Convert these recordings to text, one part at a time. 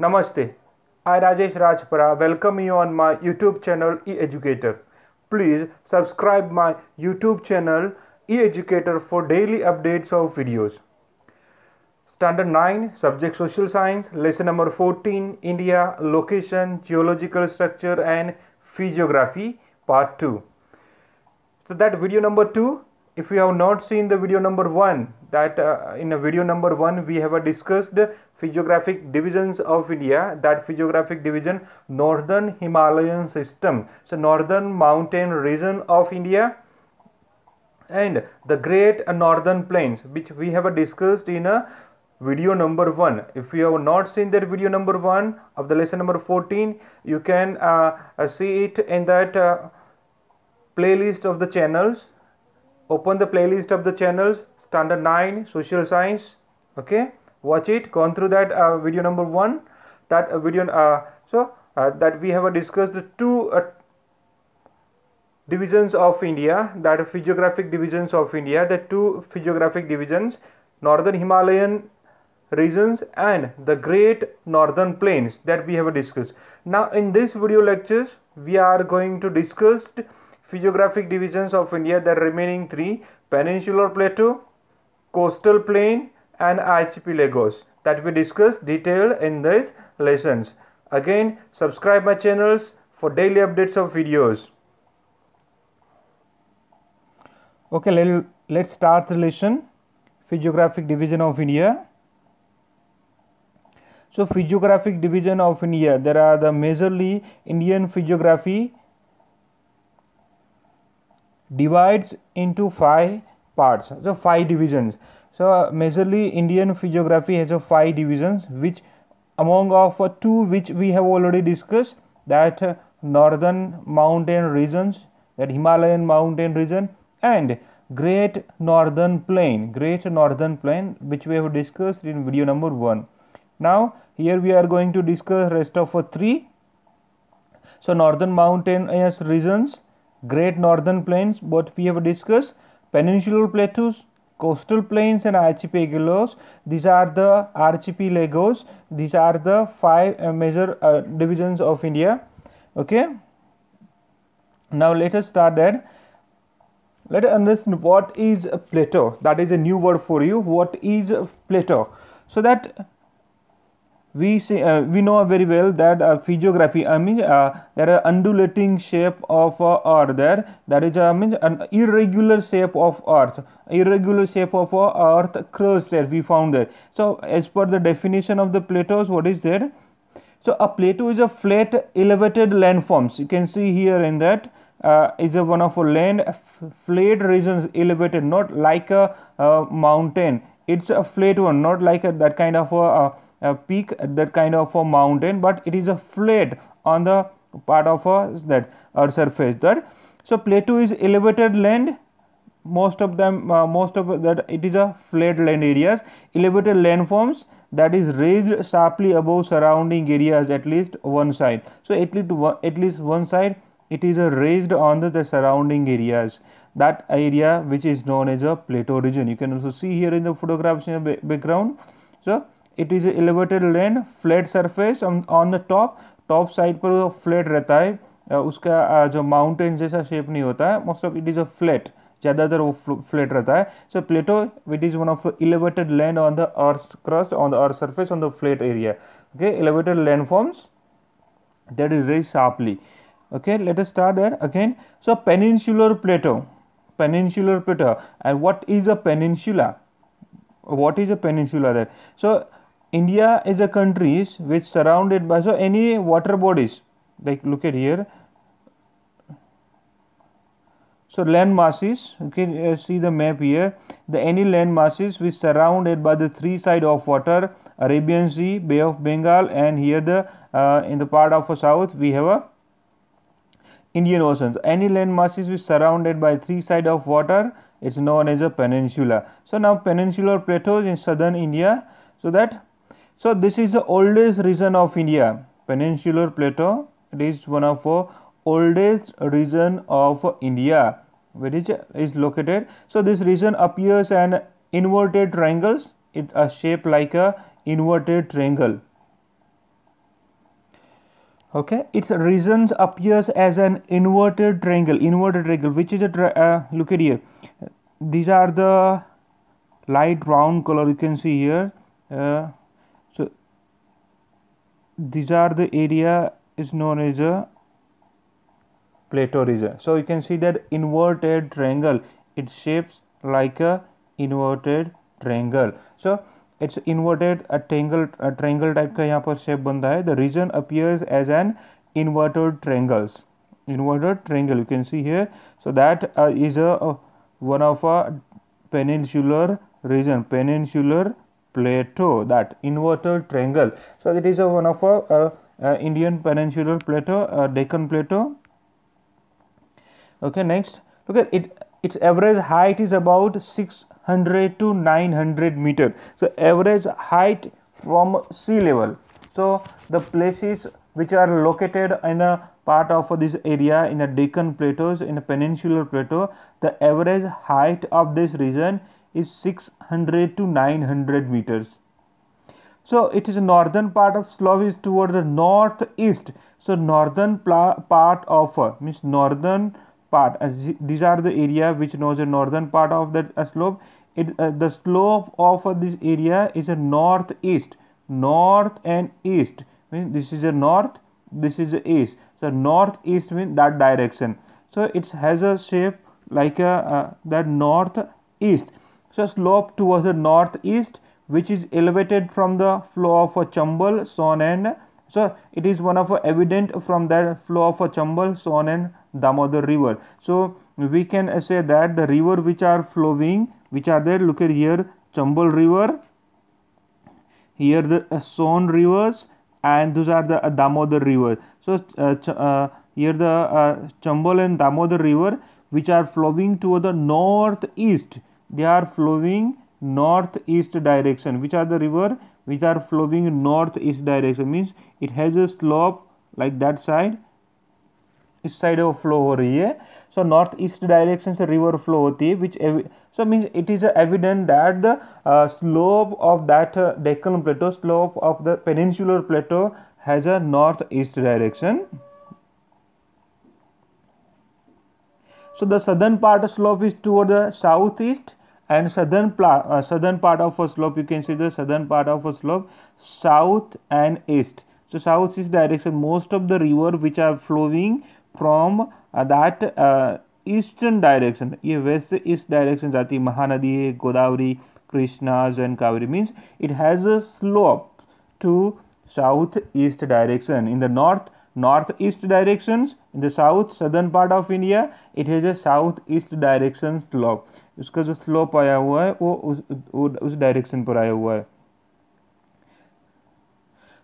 नमस्ते I Rajesh Rajpara welcome you on my YouTube channel E educator please subscribe my YouTube channel E educator for daily updates of videos standard nine subject social science lesson number fourteen India location geological structure and physiography part two to that video number two if you have not seen the video number one that uh, in a video number one we have discussed physiographic divisions of india that physiographic division northern himalayan system so northern mountain region of india and the great northern plains which we have discussed in a video number 1 if you have not seen that video number 1 of the lesson number 14 you can uh, uh, see it in that uh, playlist of the channels open the playlist of the channels standard 9 social science okay watch it gone through that uh, video number 1 that uh, video uh, so uh, that we have uh, discussed the two uh, divisions of India that are physiographic divisions of India the two physiographic divisions northern Himalayan regions and the great northern plains that we have discussed now in this video lectures we are going to discuss physiographic divisions of India, the remaining three peninsular plateau, coastal plain, and archipelagos that we discuss detail in this lessons. Again, subscribe my channels for daily updates of videos. Okay, let, let's start the lesson physiographic division of India. So, physiographic division of India, there are the majorly Indian physiography divides into five parts so five divisions so uh, majorly indian physiography has a five divisions which among of uh, two which we have already discussed that uh, northern mountain regions that himalayan mountain region and great northern plain great northern plain which we have discussed in video number 1 now here we are going to discuss rest of uh, three so northern mountainous regions Great Northern Plains, what we have discussed, peninsular plateaus, coastal plains and archipelagos. These are the archipelagos. These are the five uh, major uh, divisions of India. Okay. Now let us start that. Let us understand what is a plateau. That is a new word for you. What is a plateau? So that we say uh, we know very well that uh, physiography I uh, mean uh, there are undulating shape of uh, earth there that is I uh, mean an irregular shape of earth irregular shape of earth crust there. we found there so as per the definition of the plateaus what is there so a plateau is a flat elevated landforms you can see here in that is a one of a land flat regions elevated not like a mountain it's a flat one not like a, that kind of a a peak that kind of a mountain but it is a flat on the part of a that earth surface that so plateau is elevated land most of them uh, most of that it is a flat land areas elevated landforms that is raised sharply above surrounding areas at least one side so at least one, at least one side it is a uh, raised on the, the surrounding areas that area which is known as a plateau region you can also see here in the photographs in the background so it is elevated land flat surface on the top top side पर flat रहता है उसका जो mountain जैसा shape नहीं होता है most of it is a flat ज़्यादातर वो फ्लैट रहता है so plateau it is one of elevated land on the earth crust on the earth surface on the flat area okay elevated land forms that is very sharply okay let us start that again so peninsular plateau peninsular plateau and what is a peninsula what is a peninsula that so India is a country which surrounded by so any water bodies like look at here so land masses you uh, can see the map here the any land masses which surrounded by the three side of water Arabian Sea Bay of Bengal and here the uh, in the part of the south we have a Indian Ocean so any land masses which surrounded by three side of water it's known as a peninsula so now peninsular plateaus in southern India so that so, this is the oldest region of India, peninsular plateau. It is one of the oldest region of India, which it is located. So, this region appears an inverted triangles. It a shape like a inverted triangle. Okay, its regions appears as an inverted triangle. Inverted triangle, which is a uh, look at here. These are the light brown color you can see here. Uh, these are the area is known as a plateau region so you can see that inverted triangle it shapes like a inverted triangle so it's inverted a triangle a triangle type ka यहाँ par shape banda hai. the region appears as an inverted triangles inverted triangle you can see here so that uh, is a uh, one of a peninsular region peninsular plateau that inverted triangle so it is a one of a, a, a indian peninsular plateau a deccan plateau okay next look at it its average height is about 600 to 900 meter so average height from sea level so the places which are located in the part of this area in the Deccan plateaus in the peninsular plateau the average height of this region is 600 to 900 meters. So it is northern part of Slovenia towards toward the northeast. So northern part of uh, means northern part. these are the area which knows the northern part of that uh, slope. It uh, the slope of this area is a northeast, north and east. Means this is a north, this is a east. So northeast means that direction. So it has a shape like a that northeast so slope towards the northeast which is elevated from the flow of a chambal, so on and so it is one of a evident from that flow of a chambal, so on and Damodar river. So we can say that the river which are flowing which are there look at here Chambal river here the uh, Son rivers and those are the uh, Damodar river. So uh, uh, here the uh, Chambal and Damodar river which are flowing toward the northeast they are flowing northeast direction which are the river which are flowing northeast direction means it has a slope like that side this side of flow over here so northeast direction a river flow which so means it is evident that the uh, slope of that uh, Deccan plateau slope of the peninsular plateau has a northeast direction so the southern part slope is toward the southeast and southern, uh, southern part of a slope you can see the southern part of a slope south and east so south is direction most of the rivers which are flowing from uh, that uh, eastern direction yeah, west east direction jati mahanadi godavari Krishna, and kaveri means it has a slope to south east direction in the north north east directions in the south southern part of india it has a south east direction slope उसका जो slope आया हुआ है वो उस direction पर आया हुआ है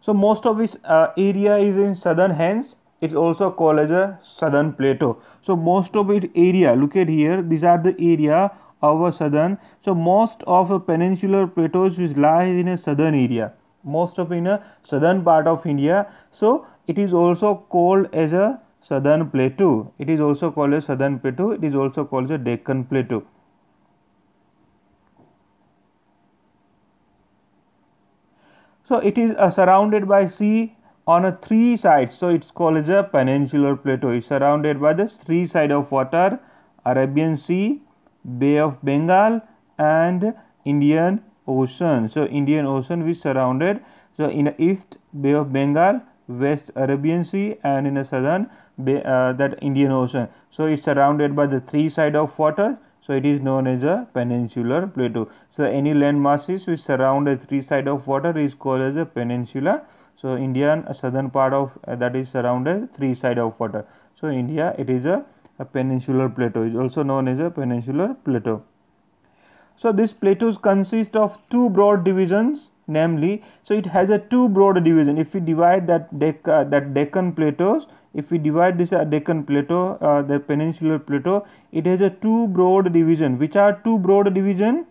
so most of this area is in southern hands it also call as a southern plateau so most of it area look at here these are the area of a southern so most of peninsular plateaus which lies in a southern area most of in a southern part of India so it is also called as a southern plateau it is also called a southern plateau it is also called a Deccan plateau So it is uh, surrounded by sea on a three sides. So it's called as a peninsular plateau. It's surrounded by the three side of water, Arabian Sea, Bay of Bengal and Indian Ocean. So Indian Ocean is surrounded. So in the east Bay of Bengal, west Arabian Sea and in the southern Bay, uh, that Indian Ocean. So it's surrounded by the three side of water so it is known as a peninsular plateau. So any land masses which surround a three side of water is called as a peninsula. So Indian uh, southern part of uh, that is surrounded three side of water. So India it is a, a peninsular plateau is also known as a peninsular plateau. So this plateaus consist of two broad divisions namely so it has a two broad division if we divide that Dec uh, that Deccan plateaus if we divide this Deccan plateau, uh, the peninsular plateau, it has a two broad division. Which are two broad division?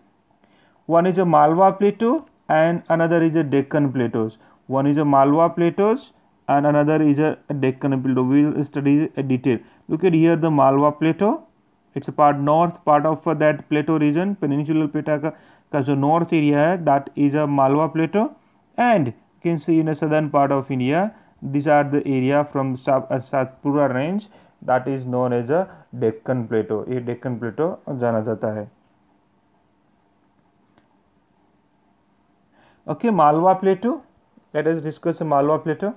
One is a Malwa plateau and another is a Deccan plateaus. One is a Malwa plateaus and another is a Deccan plateau. We will study a detail. Look at here the Malwa plateau. It's a part north part of uh, that plateau region, peninsular plateau Because the north area that is a Malwa plateau and you can see in the southern part of India these are the area from uh, satpura range that is known as a deccan plateau ये deccan plateau जाना जाता है okay malwa plateau let us discuss the malwa plateau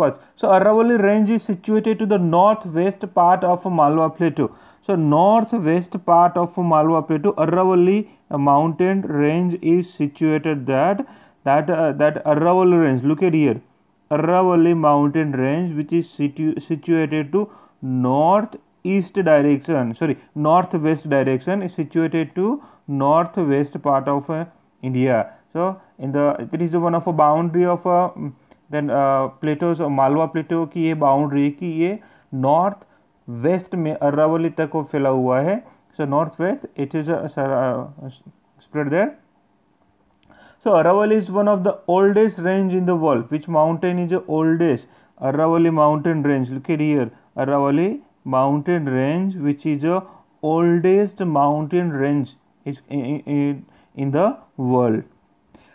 What? So Aravalli range is situated to the northwest part of Malwa Plateau. So northwest part of Malwa Plateau, Aravalli mountain range is situated that that uh, that Aravalli range look at here Aravalli mountain range which is situ situated to north east direction sorry northwest direction is situated to northwest part of uh, India so in the it is the one of a boundary of uh, then plateaus Malwa plateau की ये boundary की ये north west में अरावली तक फैला हुआ है so north west uh, uh, spread there So Aravalli is one of the oldest range in the world. Which mountain is the oldest? Aravalli mountain range. Look at here. Aravalli mountain range which is the oldest mountain range in, in the world.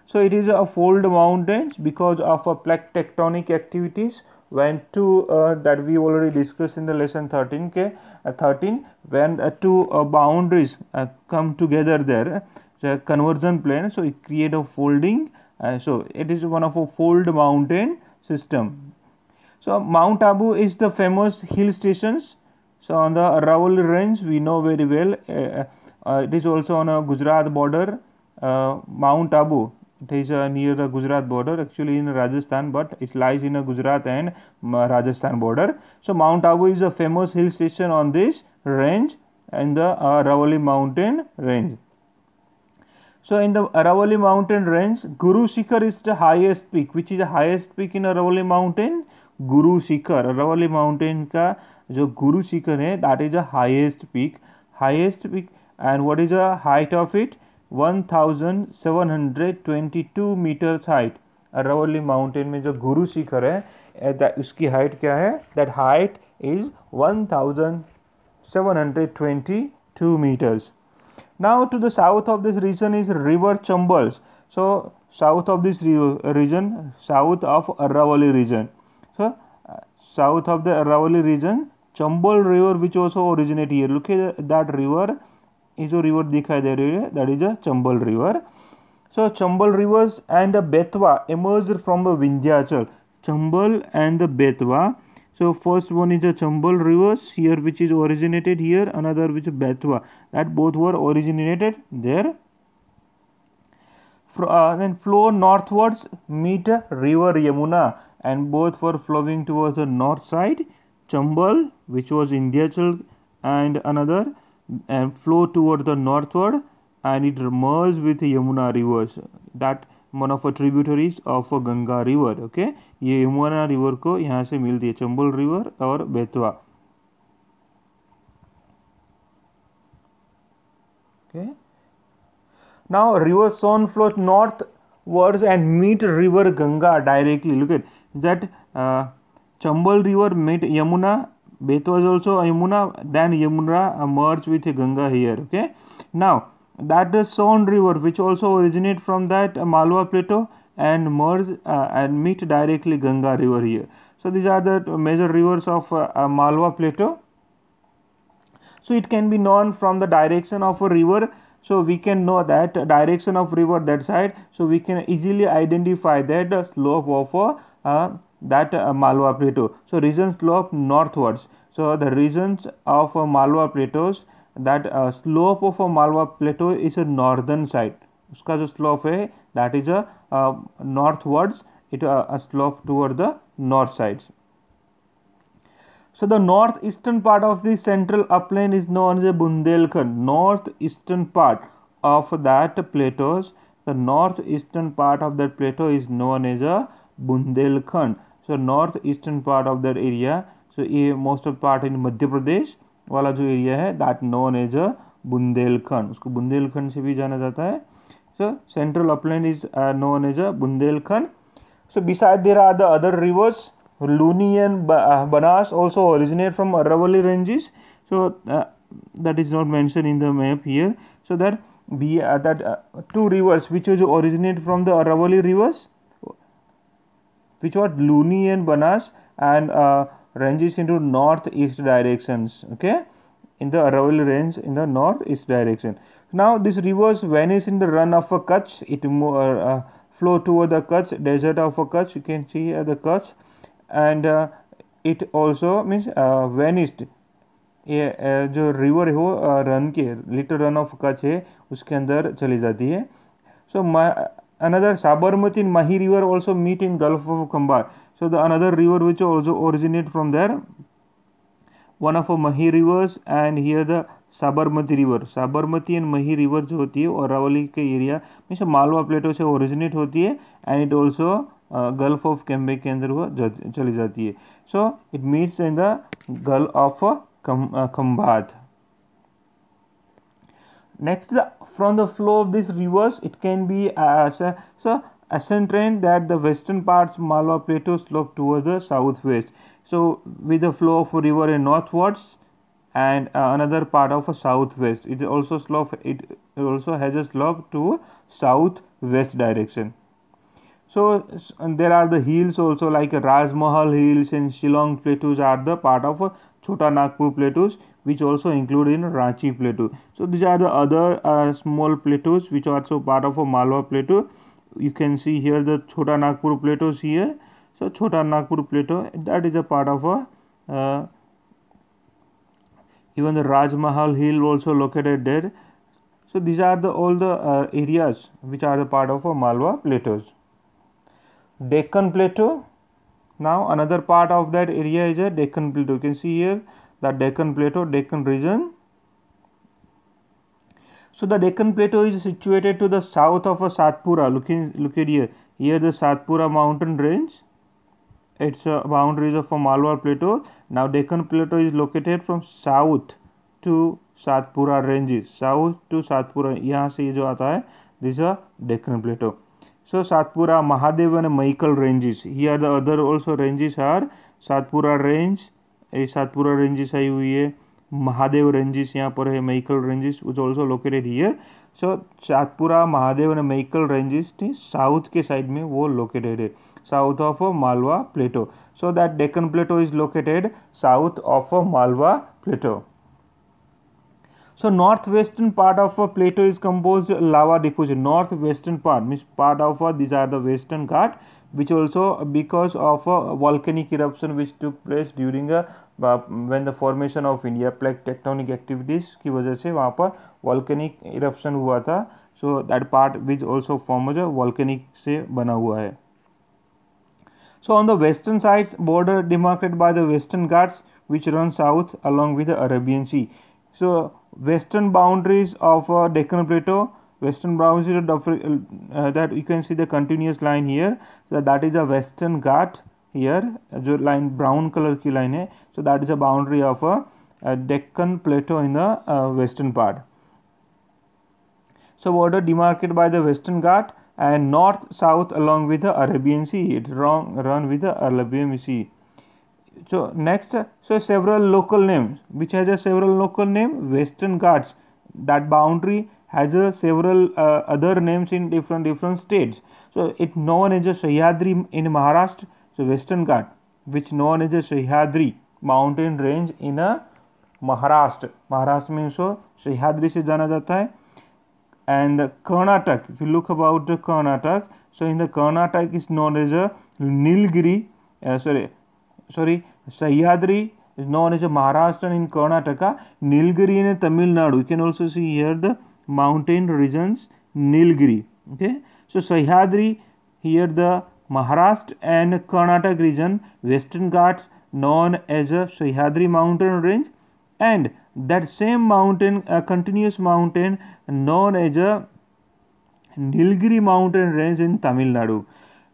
So it is a fold mountains because of a plate tectonic activities when two uh, that we already discussed in the lesson 13k uh, 13 when uh, two uh, boundaries uh, come together there so conversion plane so it create a folding uh, so it is one of a fold mountain system so mount abu is the famous hill stations so on the Araval range we know very well uh, uh, it is also on a Gujarat border uh, Mount Abu it is uh, near the Gujarat border actually in Rajasthan but it lies in a Gujarat and uh, Rajasthan border so Mount Abu is a famous hill station on this range and the Aravalli mountain range So in the Aravalli mountain range, Guru Shikhar is the highest peak, which is the highest peak in Aravalli mountain. Guru Shikhar, Aravalli mountain ka jo Guru Shikhar hai, that is the highest peak, highest peak. And what is the height of it? 1,722 meters height. Aravalli Aravalli mountain में जो गुरु शिखर है uski height kya hai? That height is 1722 meters. Now to the south of this region is river Chambals. So south of this region, south of Aravalli region. So south of the Aravalli region, Chambal river which also originate here. Look at that river. Is a river दे रही है. That is a Chambal river. So Chambal rivers and Betwa emerged from the Vindhyachal. Chambal and the Betwa so first one is a chambal rivers here which is originated here another which is Betwa that both were originated there uh, then flow northwards meet river Yamuna and both were flowing towards the north side Chambal which was Indiachal and another and flow toward the northward and it merges with Yamuna rivers that one of tributaries of Ganga river okay ये Yamuna river को यहाँ से मिलती है Chambal river और Betwa okay now river Son flow northwards and meet river Ganga directly look at that Chambal river meet Yamuna Betwa also Yamuna a Yamuna, then Yamuna merged with Ganga here. that is Son river which also originate from that uh, Malwa plateau and merge uh, and meet directly Ganga river here. So these are the major rivers of uh, uh, Malwa plateau. So it can be known from the direction of a river. So we can know that uh, direction of river that side. So we can easily identify that slope of a, uh, that uh, Malwa plateau. So region slope northwards. So the regions of uh, Malwa plateaus that uh, slope of a Malwa plateau is a northern side. उसका जो slope है that is a uh, northwards. It uh, a slope toward the north sides. So the northeastern part of the central upland is known as Bundelkhand. Northeastern part of that plateaus, the northeastern part of that plateau is known as a Bundelkhand. So northeastern part of that area. So eh, most of part in Madhya Pradesh वाला जो area है that known as a Bundelkhand उसको बुंदेलखंड से भी जाना जाता है so central upland is known as a Bundelkhand so beside there are the other rivers Luni and Banas also originate from Aravalli ranges so that is not mention in the map here so that be that two rivers which is originate from the Aravalli rivers which what Luni and Banas and ranges into northeast directions okay in the Aravalli range in the northeast direction now this rivers vanish in the run of a Kutch it uh, uh, flow toward the Kutch desert of a Kutch you can see at the Kutch and uh, it also means uh, vanished ये uh, जो river है वो Rann uh, की little Rann of Kutch है उसके अंदर चली जाती है so another Sabarmati and Mahi river also meet in gulf of so the another river which also originate from there, one of the Mahi rivers and here the Sabarmati river. Sabarmati and Mahi rivers hoti hai, or Ravali ke area means Malwa plateau So originate hoti hai, and it also uh, Gulf of Cambay ke andar chali jati hai. So it meets in the Gulf of Khambhat. Uh, uh Next, from the flow of these rivers, it can be as uh, so ascent that the western parts Malwa Plateau slope towards the southwest. So with the flow of river in northwards and uh, another part of a southwest. It also slope it also has a slope to southwest direction. So there are the hills also like Rajmahal hills and Shillong plateaus are the part of Chota Nagpur plateaus which also include in Ranchi plateau. So these are the other uh, small plateaus which are also part of a Malwa plateau you can see here the Chota Nagpur Plateau is here. So Chota Nagpur Plateau that is a part of a uh, even the Rajmahal Hill also located there. So these are the all the uh, areas which are the part of a Malwa Plateaus. Deccan Plateau. Now another part of that area is a Deccan Plateau. You can see here the Deccan Plateau, Deccan region So the Deccan Plateau is situated to the south of a Satpura. Looking, look at here. Here the Satpura mountain range. It's a boundary of a Malwar Plateau. Now Deccan Plateau is located from south to Satpura range. South to Satpura. यहाँ से ये जो आता है is a Deccan Plateau. So Satpura, Mahadev and Maikal ranges. Here the other also ranges are Satpura range. ये Satpura ranges आई हुई है Mahadev ranges यहाँ पर है Maikal ranges is also located here so Chandpura Mahadev ने मेहकल रंजिस थी साउथ के साइड में वो लोकेटेड है south of Malwa plateau so that Deccan plateau is located south of Malwa plateau so north western part of plateau is compose lava deposit north western part means part of these are the western Ghat which also because of volcanic eruption which took place during when the formation of India plate tectonic activities की वजह से वहाँ पर volcanic eruption हुआ था so that part which also form जो volcanic से बना हुआ है so on the western side border demarcate by the western Ghats which run south along with Arabian sea so western boundaries of Deccan plateau western boundaries of that you can see the continuous line here that is a western Ghat here जो line brown color की line है so that is a boundary of a, a Deccan plateau in the uh, western part so border demarcated by the western ghat and north south along with the Arabian Sea it run, run with the Arabian Sea so next so several local names which has a several local name western ghats that boundary has a several uh, other names in different different states so it known as a Sahyadri in Maharashtra So Western Ghat, which known as the Sahyadri mountain range in a Maharashtra. Maharashtra में उसको Sahyadri से जाना जाता है. And Karnataka, if you look about the Karnataka, so in the Karnataka is known as a Nilgiri. Uh, sorry, sorry, Sahyadri is known as a Maharashtra in Karnataka. Nilgiri in Tamil Nadu. You can also see here the mountain regions Nilgiri. Okay, so Sahyadri here the Maharashtra and Karnataka region, Western Ghats known as a Sahyadri mountain range and that same mountain, a continuous mountain known as a Nilgiri mountain range in Tamil Nadu.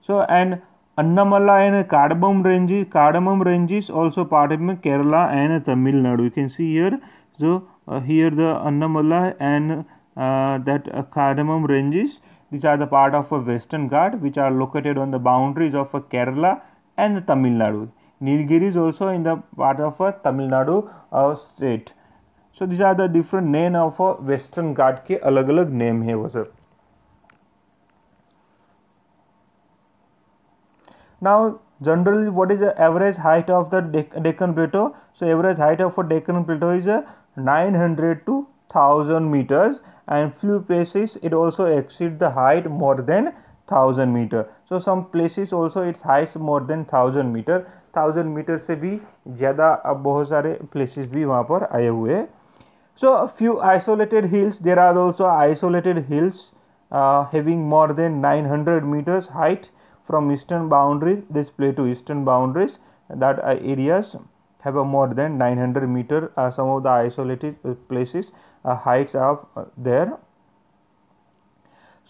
So and Annamalai and Cardamom ranges, Cardamom ranges also part of Kerala and Tamil Nadu. You can see here, so uh, here the Annamalai and uh, that uh, Cardamom ranges these are the part of a Western Ghat which are located on the boundaries of Kerala and Tamil Nadu. Nilgiri is also in the part of a Tamil Nadu uh, state. So these are the different name of a Western Ghat के अलग अलग name है वो sir Now generally what is the average height of the Deccan Plateau? So average height of a Deccan Plateau is uh, 900 to 1000 meters and few places it also exceeds the height more than 1000 meter so some places also its height more than 1000 meter 1000 meter से भी ज़्यादा अब बहुत सारे places भी वहाँ aaye आए So हैं so few isolated hills there are also isolated hills having 900 meters height from eastern boundaries this play to eastern boundaries that are areas have a more than 900 meter uh, some of the isolated uh, places uh, heights are uh, there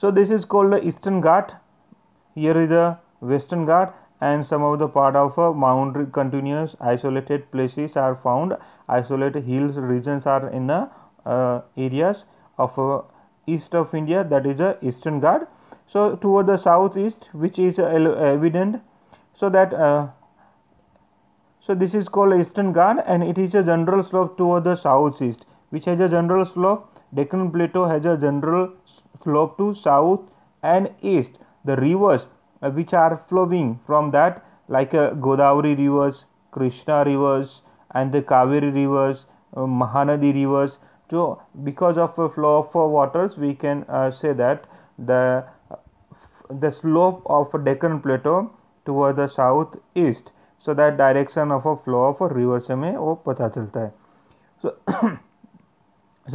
so this is called the eastern ghat here is the western ghat and some of the part of a uh, boundary continuous isolated places are found isolated hills regions are in the uh, areas of uh, east of india that is the eastern ghat so toward the southeast which is uh, evident so that so this is called Eastern Ghan and it is a general slope toward the southeast which has a general slope. Deccan Plateau has a general slope to south and east. The rivers uh, which are flowing from that like uh, Godavari rivers, Krishna rivers and the Kaveri rivers, uh, Mahanadi rivers. So because of flow of waters we can uh, say that the uh, the slope of Deccan Plateau toward the southeast so that direction of a flow of rivers हमें वो पता चलता है so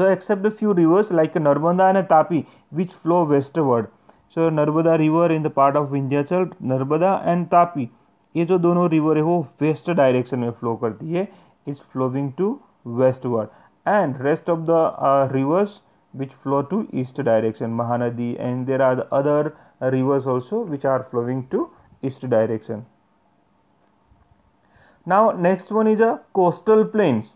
except except few rivers like Narmada and Tapi which flow westward so Narmada river in the part of India चल Narmada and Tapi ये जो दोनों river है वो वेस्ट डायरेक्शन में फ्लो करती है it's flowing to westward and rest of the rivers which flow to east direction Mahanadi and there are other rivers also which are flowing to east direction Now next one is a coastal plain,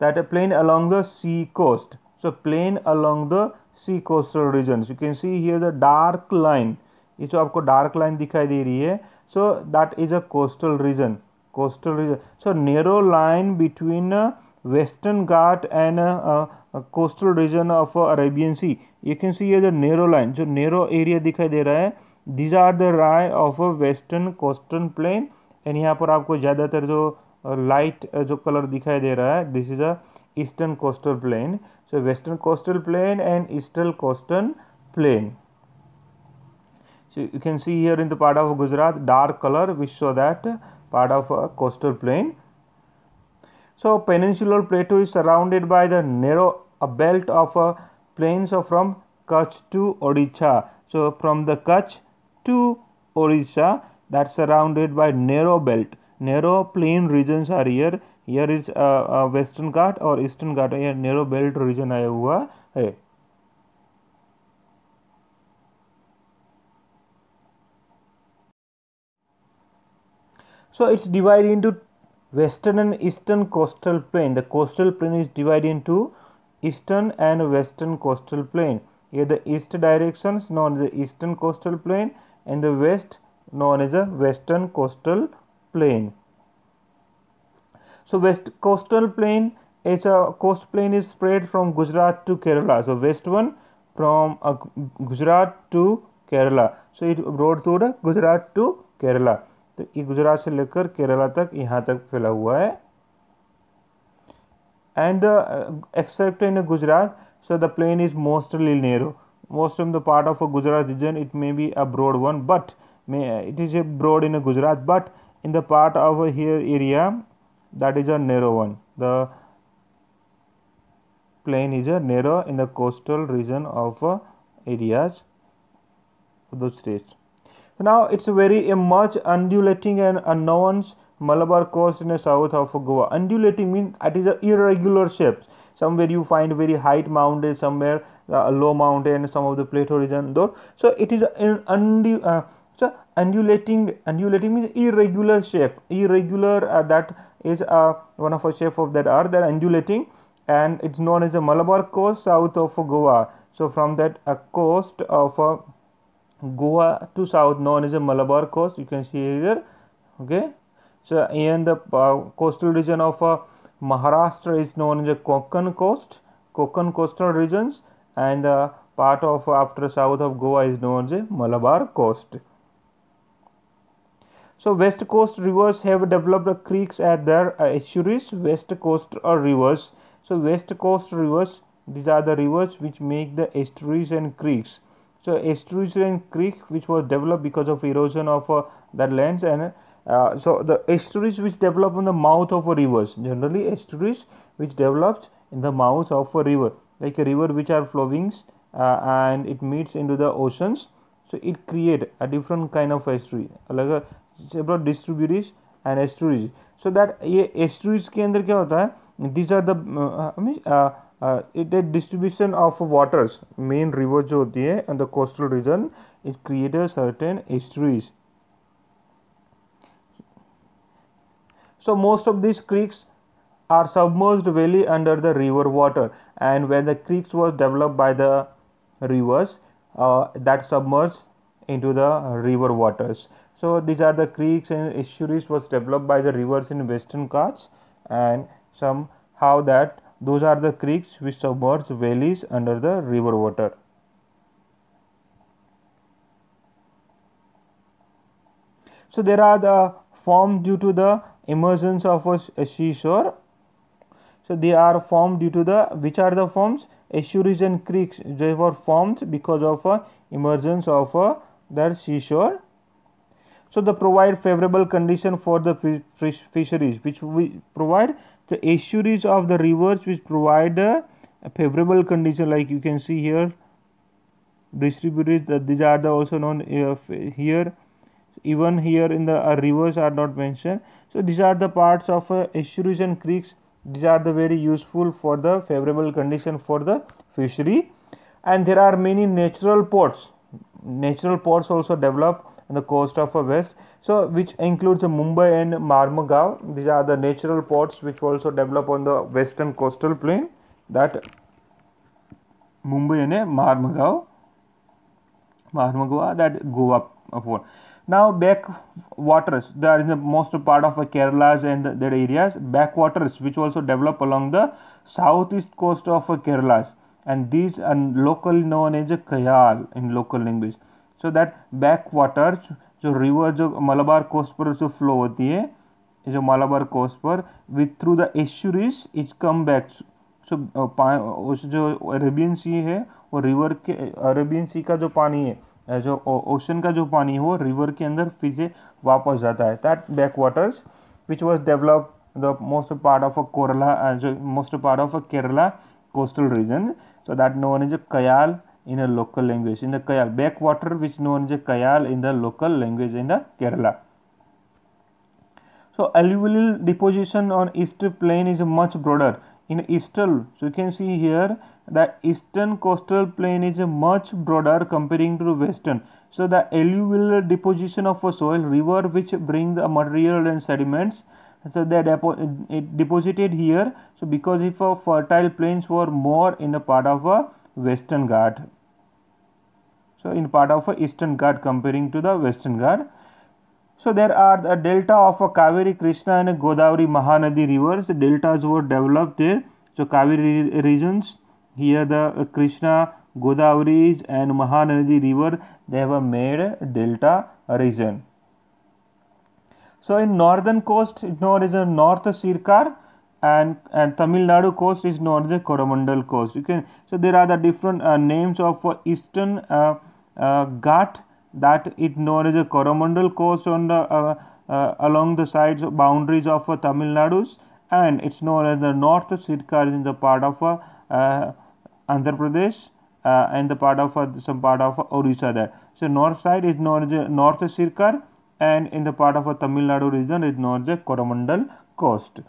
That a plain along the sea coast. So plain along the sea coastal regions. You can see here the dark line. It's a dark line dikhai de rahi So that is a coastal region. Coastal region. So narrow line between uh, western Ghat and uh, uh, uh coastal region of uh, Arabian Sea. You can see here the narrow line. So narrow area dikhai de rahi These are the right of a western coastal plain and यहाँ पर आपको ज़्यादातर जो light जो colour दिखाई दे रहा है this is a eastern coastal plain so western coastal plain and eastern coastal plain so you can see here in the part of Gujarat dark colour which so that part of a coastal plain so peninsular plateau is surrounded by the narrow belt of a plain from Kutch to Odisha so from the Kutch to Odisha that's surrounded by narrow belt narrow plain regions are here here is uh, uh, western ghat or eastern ghat या narrow belt region आया हुआ है so it's divided into western and eastern coastal plain the coastal plain is divided into eastern and western coastal plain here the east directions known as the eastern coastal plain and the west known as a western coastal plain so west coastal plain is a coast plain is spread from gujarat to kerala so west one from uh, gujarat to kerala so it broad through the gujarat to kerala तो ये गुजरात से लेकर केरला तक यहाँ तक फैला हुआ है and the, except in Gujarat, so the plain is mostly narrow. Most of the part of a Gujarat region, it may be a broad one, but it is a broad in Gujarat but in the part of here area that is a narrow one the plain is a narrow in the coastal region of uh, areas of those states now it's very a much undulating and unknown Malabar coast in the south of Goa. Undulating means it is a irregular shapes. Somewhere you find very height mountain, somewhere uh, low mountain, some of the plateau region. Though so it is an undi, uh, so undulating undulating means irregular shape irregular uh, that is uh, one of a shape of that earth that undulating and it's known as the Malabar coast south of Goa so from that a coast of uh, Goa to south known as the Malabar coast you can see here okay so in the uh, coastal region of uh, Maharashtra is known as the Konkan coast Konkan coastal regions and uh, part of uh, after south of Goa is known as Malabar coast so west coast rivers have developed creeks at their uh, estuaries, west coast uh, rivers. So west coast rivers, these are the rivers which make the estuaries and creeks. So estuaries and creek which was developed because of erosion of uh, that lands and uh, so the estuaries which develop on the mouth of rivers, generally estuaries which develops in the mouth of a river, like a river which are flowings uh, and it meets into the oceans. So it create a different kind of estuary. Like a, uh, several distributaries and estuaries so that ये estuaries के अंदर क्या होता है these are the it a distribution of waters main river जो होती है and the coastal region it create certain estuaries so most of this creeks are submerged valley under the river water and where the creeks was develop by the rivers that submerse into the river waters So these are the creeks and estuaries was developed by the rivers in western Ghats and somehow that those are the creeks which submerge valleys under the river water. So there are the formed due to the emergence of a seashore. So they are formed due to the which are the forms estuaries and creeks they were formed because of a emergence of a their seashore so the provide favorable condition for the fisheries which we provide the estuaries of the rivers which provide a, a favorable condition like you can see here distributed. that these are the also known uh, here even here in the uh, rivers are not mentioned so these are the parts of uh, estuaries and creeks these are the very useful for the favorable condition for the fishery and there are many natural ports natural ports also develop the coast of west so which includes mumbai and Marmagao. these are the natural ports which also develop on the western coastal plain that mumbai and Marmagao, Marmagao, that go up upward now back waters that is the most part of kerala's and their areas backwaters which also develop along the southeast coast of kerala's and these are locally known as kayal in local language so that back water जो river जो Malabar coast पर जो flow होती है जो Malabar coast पर with through the estuaries is come back so उस जो अरेबियन सी है वो रिवर के अरेबियन सी का जो पानी है जो ओशन का जो पानी है वो रिवर के अंदर पीछे वापस जाता है that back waters which was develop most part of a Kerala जो most part of a Kerala coastal region so that known is a kayal in a local language in the Kayal backwater which known as Kayal in the local language in the Kerala. So alluvial deposition on eastern plain is much broader in eastern so you can see here the eastern coastal plain is much broader comparing to western so the alluvial deposition of a soil river which bring the material and sediments so they depo it deposited here so because if a fertile plains were more in the part of a western ghat so in part of a eastern Ghat comparing to the western Ghat. So there are the delta of a Kaveri, Krishna and Godavari, Mahanadi rivers. The deltas were developed there. So Kaveri regions here the uh, Krishna, Godavari and Mahanadi river they have made delta region. So in northern coast it known as North Sirkar and, and Tamil Nadu coast is known as the Coromandel coast. You can so there are the different uh, names of uh, eastern. Uh, uh, gut that it known as a Coromandel Coast on the uh, uh, along the sides boundaries of Tamil Nadu's and it's known as the North is in the part of Andhra Pradesh and the part of some part of Orissa there. So north side is known as North Sirkar and in the part of a Tamil Nadu region is known as Coromandel Coast.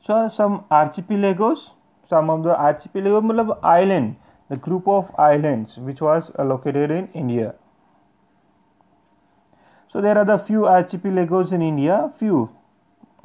So some archipelagos, some of the archipelago मतलब island the group of islands which was uh, located in India. So there are the few archipelagos in India, few,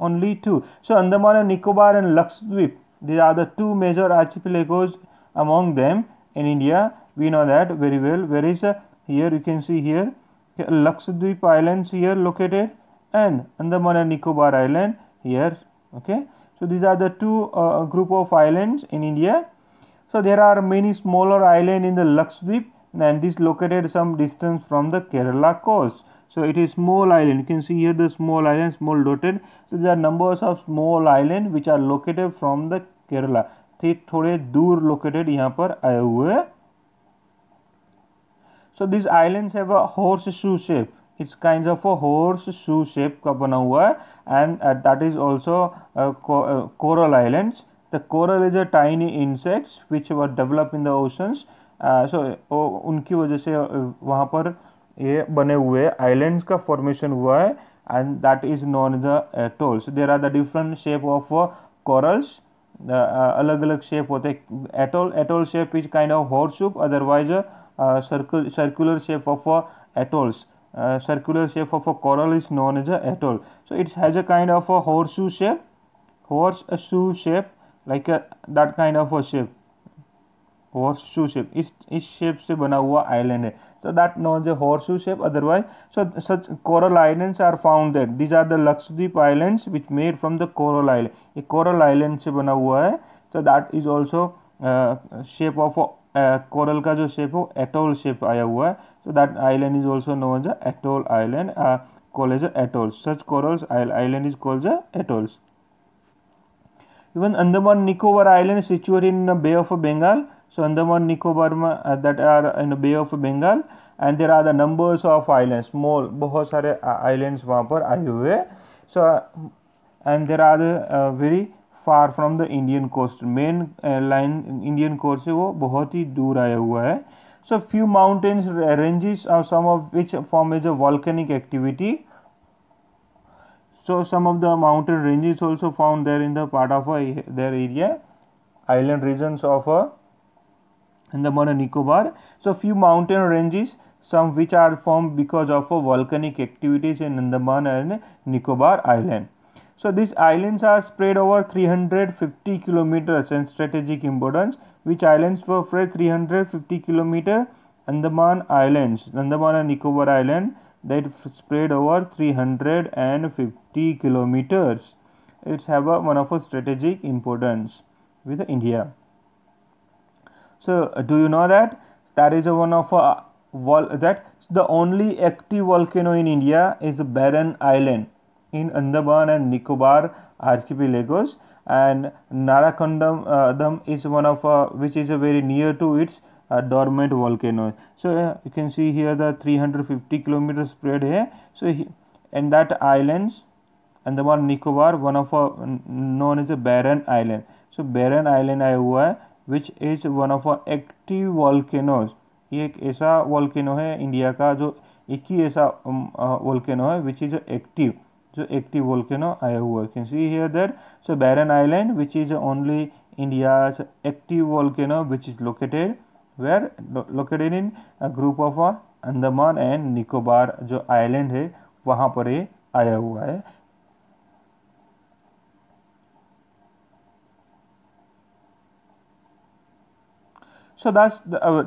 only two. So Andaman and Nicobar and Lakshadweep, these are the two major archipelagos among them in India. We know that very well. Where is uh, here you can see here Lakshadweep Islands here located and Andaman and Nicobar Island here. Okay, so these are the two uh, group of islands in India so there are many smaller islands in the Lakshadweep and this located some distance from the Kerala coast. So it is small island. You can see here the small island, small dotted. So there are numbers of small island which are located from the Kerala. थे थोड़े दूर located यहाँ पर आए हुए so this islands have a horseshoe shape it's kind of a horseshoe shape का बना हुआ है and that is also coral islands The coral is a tiny insects which were developed in the oceans. सो uh, so, उनकी वजह से वहाँ पर ये बने हुए आइलैंड्स का फॉर्मेशन हुआ है and that is known the atolls there are the different shape of corals अलग अलग शेप होते atoll atoll shape is kind of हॉट सूप otherwise circle circular shape of atolls circular shape of a coral is known as a atoll so it has a kind of a horseshoe shape horseshoe shape like that kind of a shape horseshoe shape इस शेप से बना हुआ island है तो that knows a horseshoe shape otherwise so such coral islands are found that these are the Lakshadweep islands which made from the coral island ये coral island से बना हुआ है तो that is also shape of coral का जो shape हो atoll shape आया हुआ है so that island is also known as island call atolls such corals island is called atolls Even Andaman Nicobar Island situated in the Bay of Bengal. So Andaman Nicobar uh, that are in the Bay of Bengal and there are the numbers of islands. More बहुत सारे islands वहाँ पर आए हुए हैं. So and there are the uh, very far from the Indian coast main line Indian coast से वो बहुत ही दूर आया हुआ है सो फ्यू माउंटेन्स रेंजेस और some of which form is a volcanic activity So some of the mountain ranges also found there in the part of a, their area, island regions of a, in the modern Nicobar. So few mountain ranges, some which are formed because of a volcanic activities in Andaman and Nicobar island. So these islands are spread over 350 kilometers and strategic importance. Which islands were spread 350 kilometer? Andaman Islands, Andaman and Nicobar Island that spread over 350 kilometers. It's have a, one of a strategic importance with India. So uh, do you know that that is a one of a vol that the only active volcano in India is Barren Island in Andaman and Nicobar archipelagos and Narakondam uh, is one of a which is a very near to its a dormant volcano so uh, you can see here the 350 kilometer spread here so he, and that islands Andaman Nicobar one of known as a Barren Island so Barren Island आया हुआ है which is one of active volcanoes ये एक ऐसा volcano है India का जो एक ही ऐसा वॉल्केनो है विच इज एक्टिव जो एक्टिव वॉल्केनो आया हुआ है can see here that so Barren Island which is only India active volcano which is located where lo located in a group of a Andaman and Nicobar जो island है वहाँ पर ये आया हुआ है so that's the, uh,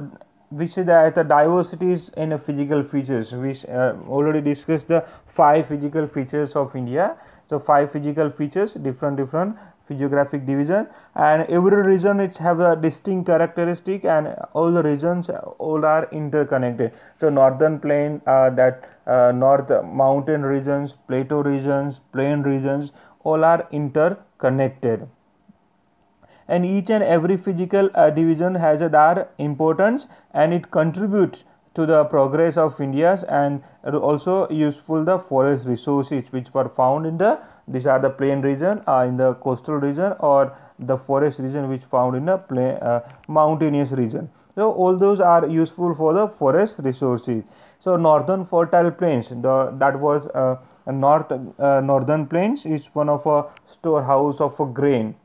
which is that the diversities in the physical features which uh, already discussed the five physical features of india so five physical features different different geographic division and every region it have a distinct characteristic and all the regions all are interconnected so northern plain uh, that uh, north mountain regions plateau regions plain regions all are interconnected and each and every physical uh, division has a their importance and it contributes to the progress of India's and also useful the forest resources which were found in the these are the plain region uh, in the coastal region or the forest region which found in the plain, uh, mountainous region. So all those are useful for the forest resources. So northern fertile plains the that was uh, north uh, northern plains is one of a storehouse of a grain.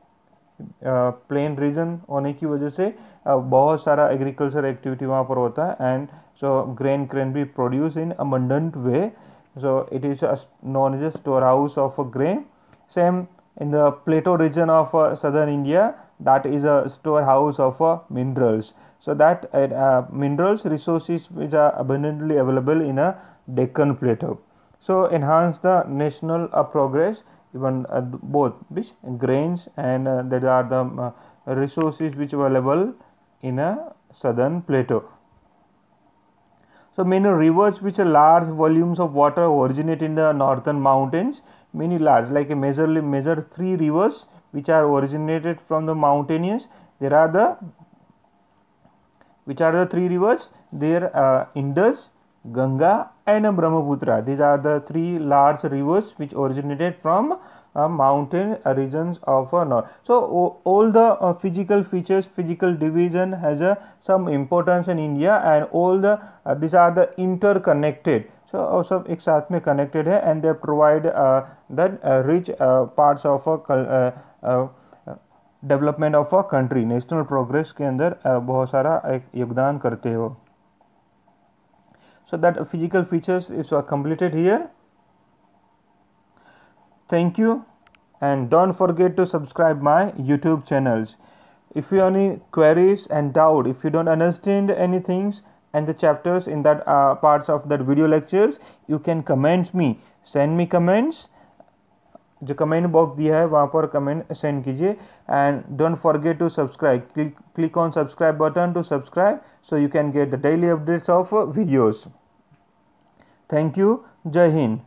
Uh, plain region होने की वजह से uh, बहुत सारा agriculture activity वहाँ पर होता है and so grain can be produced in abundant way so it is known as a storehouse of a grain same in the plateau region of uh, southern india that is a storehouse of uh, minerals so that uh, uh minerals resources which are abundantly available in a deccan plateau so enhance the national uh, progress even uh, both which grains and there are the resources which are available in a southern plateau so many rivers which are large volumes of water originate in the northern mountains. Many large, like a major, major three rivers which are originated from the mountainous. There are the which are the three rivers? There uh, Indus, Ganga, and Brahmaputra. These are the three large rivers which originated from mountain region of north so all the physical features physical division has some importance in India and all the these are the interconnected so और सब एक साथ में connected है and they provide the rich parts of development of a country national progress के अंदर बहुत सारा एक योगदान करते हो so that physical features is completed here Thank you and don't forget to subscribe my YouTube channels. If you have any queries and doubt, if you don't understand any things and the chapters in that uh, parts of that video lectures, you can comment me. Send me comments. जो comment box दिया है वहाँ पर comment send कीजिए and don't forget to subscribe click click on subscribe button to subscribe so you can get the daily updates of videos thank you जय हिंद